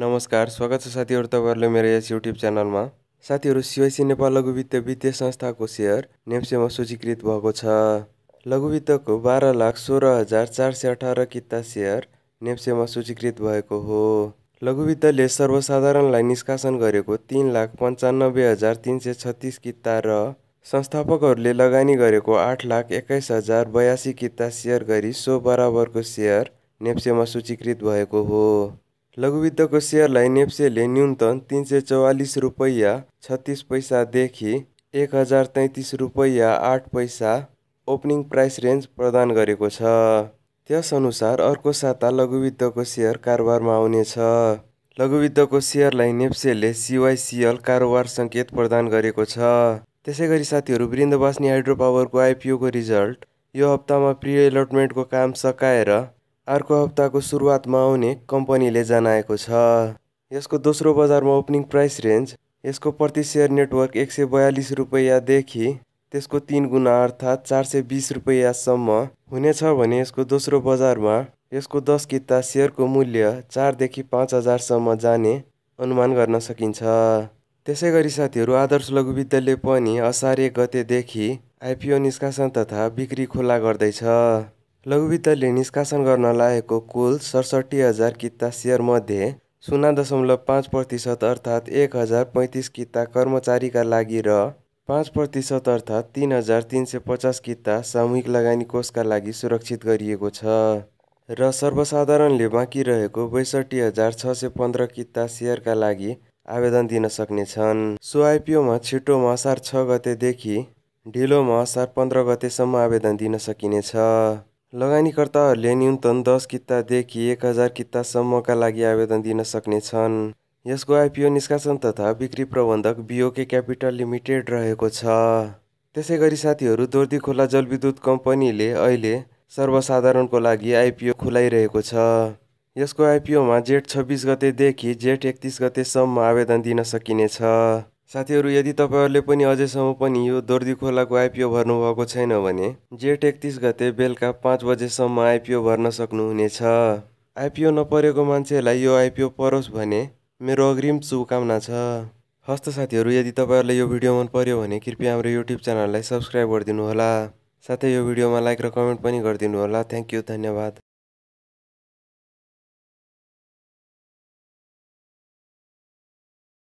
नमस्कार स्वागत छ साथीहरू तपाईँहरूले मेरो यस युट्युब च्यानलमा साथीहरू सिआइसी नेपाल लघुवित्त वित्तीय संस्थाको सेयर नेप्सेमा सूचीकृत भएको छ लघुवित्तको बाह्र लाख सोह्र हजार चार सय अठार किता सेयर नेप्सेमा सूचीकृत भएको हो लघुवित्तले सर्वसाधारणलाई निष्कासन गरेको तिन लाख पन्चानब्बे हजार तिन सय छत्तिस किता र संस्थापकहरूले लगानी गरेको आठ लाख एक्काइस हजार बयासी किता सेयर गरी सो बराबरको सेयर नेप्सेमा सूचीकृत भएको हो लघु वित्तको सेयरलाई नेप्सेले न्यूनतम सौ चौवालीस चौवालिस छत्तीस पैसा देखि एक हजार तैंतीस रुपैयाँ आठ पैसा ओपनिंग प्राइस रेन्ज प्रदान गरेको छ त्यसअनुसार अर्को साता लघु वित्तको सेयर कारोबारमा आउनेछ लघु वित्तको सेयरलाई नेप्सेले सिवाइसिएल कारोबार संकेत प्रदान साथी छ हाइड्रो पावर को आईपीओ को रिजल्ट यह रिजल्ट में प्री प्रि को काम सकाएर अर्क हप्ता अर्को हप्ताको सुरुवातमा आउने कम्पनीले जनाएको छ यसको बजार में ओपनिंग प्राइस रेन्ज इसको प्रति सेयर नेटवर्क एक सय बयालिस रुपियाँदेखि त्यसको तीन गुना अर्थात् चार सौ बीस बिस होने हुनेछ इसको यसको बजार में यसको दस किता को मूल्य चारदेखि पाँच हजारसम्म जाने अनुमान गर्न सकिन्छ साथी आदर्श लघु विद्यालय पनि असार एक गतेदेखि आइपिओ निष्कासन तथा बिक्री खुला लघुवित्तले निष्कासन गर्न लागेको कुल सडसट्ठी हजार किता सेयरमध्ये शून्य दशमलव पाँच प्रतिशत अर्थात् एक हजार पैँतिस किता कर्मचारीका लागि र पाँच प्रतिशत अर्थात् तिन हजार तिन सय पचास किता सामूहिक लगानी कोषका लागि सुरक्षित गरिएको छ र सर्वसाधारणले बाँकी रहेको बैसठी हजार छ सय पन्ध्र किता सेयरका लागि आवेदन दिन सक्नेछन् सो आइपिओमा छिटोमा असार छ गतेदेखि ढिलोमा असार पन्ध्र गतेसम्म आवेदन दिन सकिनेछ लगानीकर्ता न्यूनतम दस कितादेखि एक हजार कितासम्मका लागि आवेदन दिन सकने इसको आइपिओ निष्कासन तथा बिक्री प्रबंधक बीओके कैपिटल लिमिटेड रहेको साथी त्यसै गरी साथीहरू दोर्दी खोला जलविद्युत कम्पनीले अहिले सर्वसाधारणको लागि आइपिओ खुलाइरहेको छ यसको आइपिओमा जेठ छब्बिस गतेदेखि जेठ एकतिस गतेसम्म आवेदन दिन सकने साथी यदि तपाईँहरूले पनि अझैसम्म पनि यो दोर्दी खोलाको आइपिओ भर्नुभएको छैन जेठ एकतिस गते बेलुका पांच बजेसम आईपीओ भर्न सकूने आइपिओ नपरिक मान्छेलाई यो आइपिओ परोस् भने अग्रिम शुभकामना छ हस्त साथी यदि तपाईँहरूलाई यो भिडियो मन पऱ्यो कृपया हमारे यूट्यूब चैनल सब्सक्राइब कर गरिदिनुहोला साथै भिडियो में लाइक र भी कर गरिदिनुहोला थ्याङ्क यू धन्यवाद